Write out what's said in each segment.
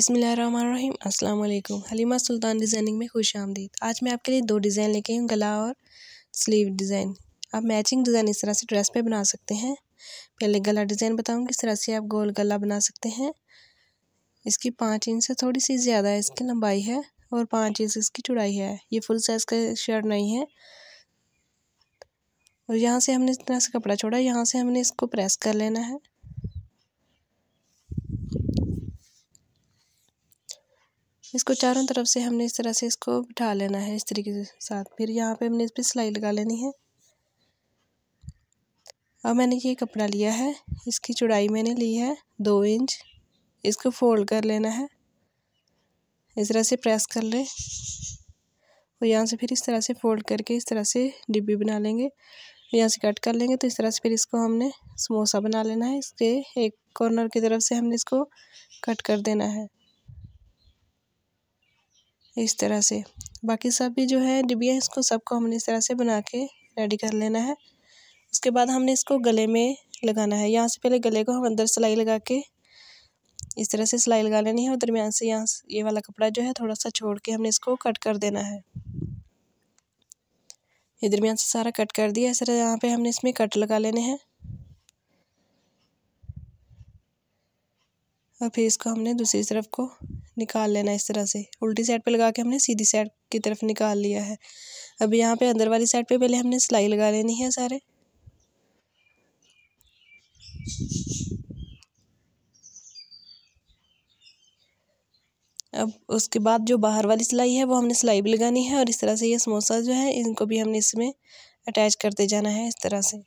अस्सलाम अल्लाम हलीमा सुल्तान डिज़ाइनिंग में खुश आमदीद आज मैं आपके लिए दो डिज़ाइन लेके आई हूँ गला और स्लीव डिज़ाइन आप मैचिंग डिज़ाइन इस तरह से ड्रेस पे बना सकते हैं पहले गला डिज़ाइन बताऊँ किस तरह से आप गोल गला बना सकते हैं इसकी पाँच इंच से थोड़ी सी ज़्यादा इसकी लंबाई है और पाँच इंच इसकी चौड़ाई है ये फुल साइज़ का शर्ट नहीं है और यहाँ से हमने इस तरह से कपड़ा छोड़ा यहाँ से हमने इसको प्रेस कर लेना है इसको चारों तरफ से हमने इस तरह से इसको बिठा लेना है इस तरीके के साथ फिर यहाँ पे हमने इस पर सिलाई लगा लेनी है अब मैंने ये कपड़ा लिया है इसकी चौड़ाई मैंने ली है दो इंच इसको फोल्ड कर लेना है इस तरह से प्रेस कर ले और यहाँ से फिर इस तरह से फोल्ड करके इस तरह से डिब्बी बना लेंगे यहाँ से कट कर लेंगे तो इस तरह से फिर इसको हमने समोसा बना लेना है इसके एक कॉर्नर की तरफ से हमने इसको कट कर देना है इस तरह से बाकी सब भी जो है डिबिया इसको सबको हमने इस तरह से बना के रेडी कर लेना है उसके बाद हमने इसको गले में लगाना है यहाँ से पहले गले को हम अंदर सिलाई लगा के इस तरह से सिलाई लगा लेनी है और दरमियान से यहाँ ये वाला कपड़ा जो है थोड़ा सा छोड़ के हमने इसको कट कर देना है ये दरमियान से सारा कट कर दिया इस तरह यहाँ पे हमने इसमें कट लगा लेने हैं और फिर इसको हमने दूसरी तरफ को निकाल लेना इस तरह से उल्टी साइड पे लगा के हमने सीधी साइड की तरफ निकाल लिया है अब यहाँ पे अंदर वाली साइड पे पहले हमने सिलाई लगा लेनी है सारे अब उसके बाद जो बाहर वाली सिलाई है वो हमने सिलाई भी लगानी है और इस तरह से ये समोसा जो है इनको भी हमने इसमें अटैच करते जाना है इस तरह से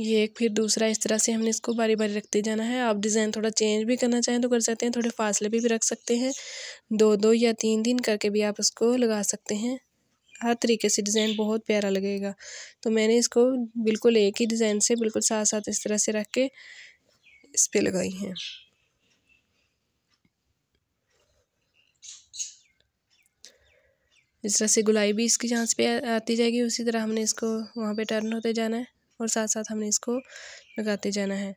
ये एक फिर दूसरा इस तरह से हमने इसको बारी बारी रखते जाना है आप डिज़ाइन थोड़ा चेंज भी करना चाहें तो कर सकते हैं थोड़े फासले भी, भी रख सकते हैं दो दो या तीन दिन करके भी आप इसको लगा सकते हैं हर तरीके से डिज़ाइन बहुत प्यारा लगेगा तो मैंने इसको बिल्कुल एक ही डिज़ाइन से बिल्कुल साथ साथ इस तरह से रख के इस पर लगाई हैं इस तरह से गुलाई भी इसकी जहाँ पे आती जाएगी उसी तरह हमने इसको वहाँ पे टर्न होते जाना है और साथ साथ हमने इसको लगाते जाना है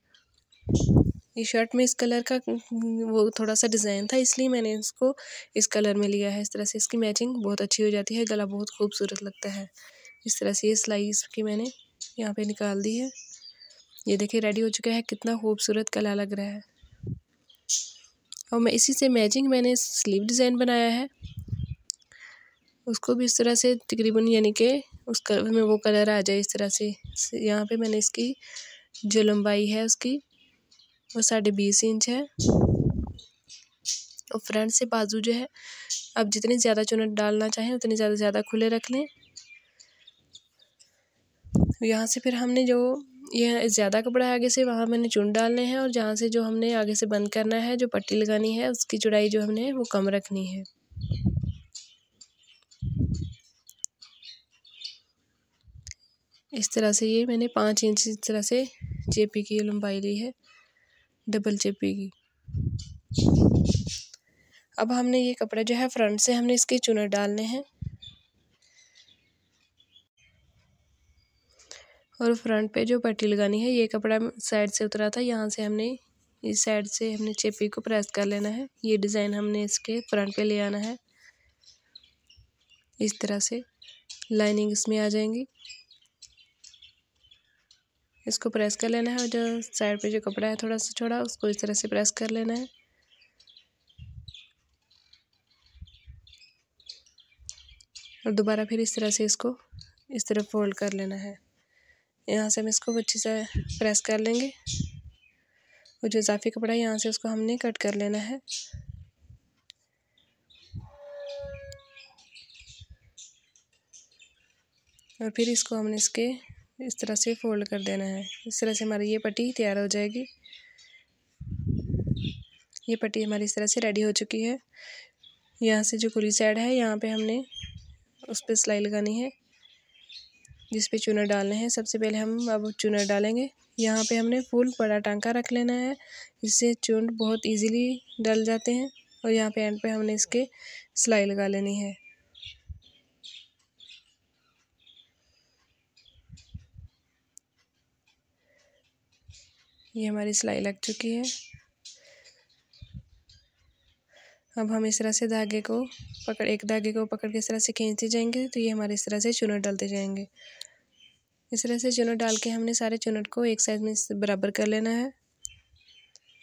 ये शर्ट में इस कलर का वो थोड़ा सा डिज़ाइन था इसलिए मैंने इसको इस कलर में लिया है इस तरह से इसकी मैचिंग बहुत अच्छी हो जाती है गला बहुत खूबसूरत लगता है इस तरह से ये सिलाई इसकी मैंने यहाँ पे निकाल दी है ये देखिए रेडी हो चुका है कितना खूबसूरत कला लग रहा है और मैं इसी से मैचिंग मैंने स्लीव डिज़ाइन बनाया है उसको भी इस तरह से तकरीबन यानी कि उस कलर में वो कलर आ जाए इस तरह से यहाँ पे मैंने इसकी जो लंबाई है उसकी वो साढ़े बीस इंच है और फ्रंट से बाजू जो है आप जितने ज़्यादा चुनट डालना चाहें उतने ज़्यादा ज़्यादा खुले रख लें यहाँ से फिर हमने जो यह ज़्यादा कपड़ा है आगे से वहाँ मैंने चुन डालने हैं और जहाँ से जो हमने आगे से बंद करना है जो पट्टी लगानी है उसकी चुड़ाई जो हमने वो कम रखनी है इस तरह से ये मैंने पाँच इंच इस तरह से चेपी की लंबाई ली है डबल चेपी की अब हमने ये कपड़ा जो है फ्रंट से हमने इसके चुनर डालने हैं और फ्रंट पे जो पट्टी लगानी है ये कपड़ा साइड से उतरा था यहाँ से हमने इस साइड से हमने चेपी को प्रेस कर लेना है ये डिज़ाइन हमने इसके फ्रंट पे ले आना है इस तरह से लाइनिंग इसमें आ जाएंगी इसको प्रेस कर लेना है और जो साइड पे जो कपड़ा है थोड़ा सा छोड़ा उसको इस तरह से प्रेस कर लेना है और दोबारा फिर इस तरह से इसको इस तरह फोल्ड कर लेना है यहाँ से हम इसको अच्छे से प्रेस कर लेंगे और जो इजाफी कपड़ा है यहाँ से उसको हमने कट कर लेना है और फिर इसको हमने इसके इस तरह से फोल्ड कर देना है इस तरह से हमारी ये पट्टी तैयार हो जाएगी ये पट्टी हमारी इस तरह से रेडी हो चुकी है यहाँ से जो खुली साइड है यहाँ पे हमने उस पर सिलाई लगानी है जिस पे चूनर डालने हैं सबसे पहले हम अब चूना डालेंगे यहाँ पे हमने फुल बड़ा टांका रख लेना है इससे चून बहुत इजीली डल जाते हैं और यहाँ पे एंड पे हमने इसके सिलाई लगा लेनी है ये हमारी सिलाई लग चुकी है अब हम इस तरह से धागे को पकड़ एक धागे को पकड़ के इस तरह से खींचते जाएंगे तो ये हमारे इस तरह से चुनट डालते जाएंगे इस तरह से चुनट डाल के हमने सारे चुनट को एक साइज़ में बराबर कर लेना है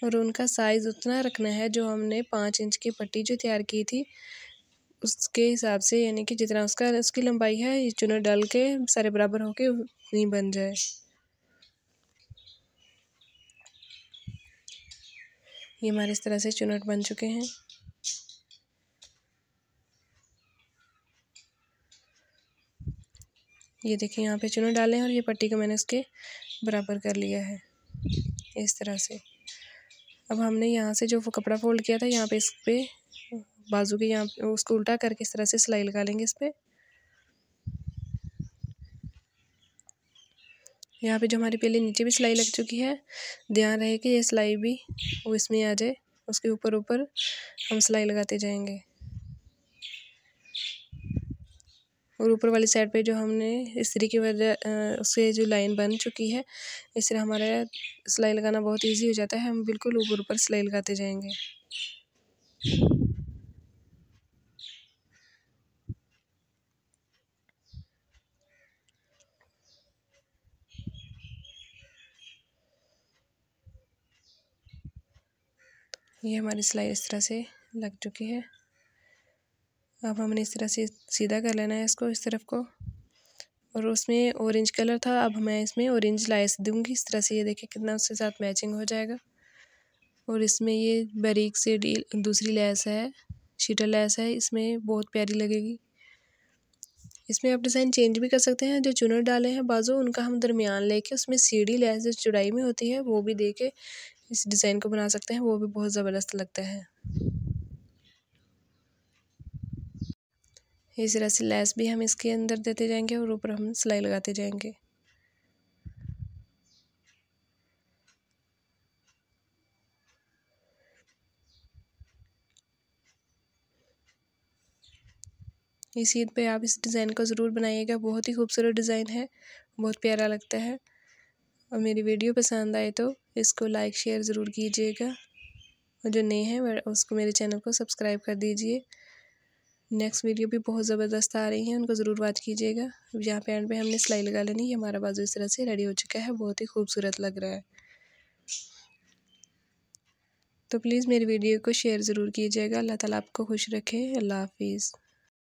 और उनका साइज़ उतना रखना है जो हमने पाँच इंच की पट्टी जो तैयार की थी उसके हिसाब से यानी कि जितना उसका उसकी लंबाई है ये चुनट डाल के सारे बराबर होके नहीं बन जाए ये हमारे इस तरह से चुनट बन चुके हैं ये देखिए यहाँ पे चुनट डाले हैं और ये पट्टी को मैंने इसके बराबर कर लिया है इस तरह से अब हमने यहाँ से जो कपड़ा फोल्ड किया था यहाँ पे इस पर बाजू के यहाँ उसको उल्टा करके इस तरह से सिलाई लगा लेंगे इस पर यहाँ पे जो हमारी पहले नीचे भी सिलाई लग चुकी है ध्यान रहे कि ये सिलाई भी वो इसमें आ जाए उसके ऊपर ऊपर हम सिलाई लगाते जाएंगे और ऊपर वाली साइड पे जो हमने इस तरीके की वजह उससे जो लाइन बन चुकी है इस तरह हमारा सिलाई लगाना बहुत इजी हो जाता है हम बिल्कुल ऊपर ऊपर सिलाई लगाते जाएंगे ये हमारी सिलाई इस तरह से लग चुकी है अब हमने इस तरह से सीधा कर लेना है इसको इस तरफ को और उसमें ऑरेंज कलर था अब मैं इसमें ऑरेंज लाइस दूंगी इस तरह से ये देखिए कितना उसके साथ मैचिंग हो जाएगा और इसमें ये बारीक से दूसरी लैस है शीटर लैस है इसमें बहुत प्यारी लगेगी इसमें आप डिज़ाइन चेंज भी कर सकते हैं जो चुनर डाले हैं बाजू उनका हम दरमियान लेके उसमें सीढ़ी लैस जो चुड़ाई में होती है वो भी दे के इस डिज़ाइन को बना सकते हैं वो भी बहुत ज़बरदस्त लगता है इस तरह से लैस भी हम इसके अंदर देते जाएंगे और ऊपर हम सिलाई लगाते जाएंगे इस ईद पे आप इस डिज़ाइन को ज़रूर बनाइएगा बहुत ही खूबसूरत डिज़ाइन है बहुत प्यारा लगता है और मेरी वीडियो पसंद आए तो इसको लाइक शेयर ज़रूर कीजिएगा और जो नए हैं उसको मेरे चैनल को सब्सक्राइब कर दीजिए नेक्स्ट वीडियो भी बहुत ज़बरदस्त आ रही है उनको ज़रूर वाच कीजिएगा यहाँ पे एंड पे हमने सिलाई लगा लेनी है हमारा बाजू इस तरह से रेडी हो चुका है बहुत ही खूबसूरत लग रहा है तो प्लीज़ मेरी वीडियो को शेयर ज़रूर कीजिएगा अल्लाह ताला आपको खुश रखे अल्लाह हाफिज़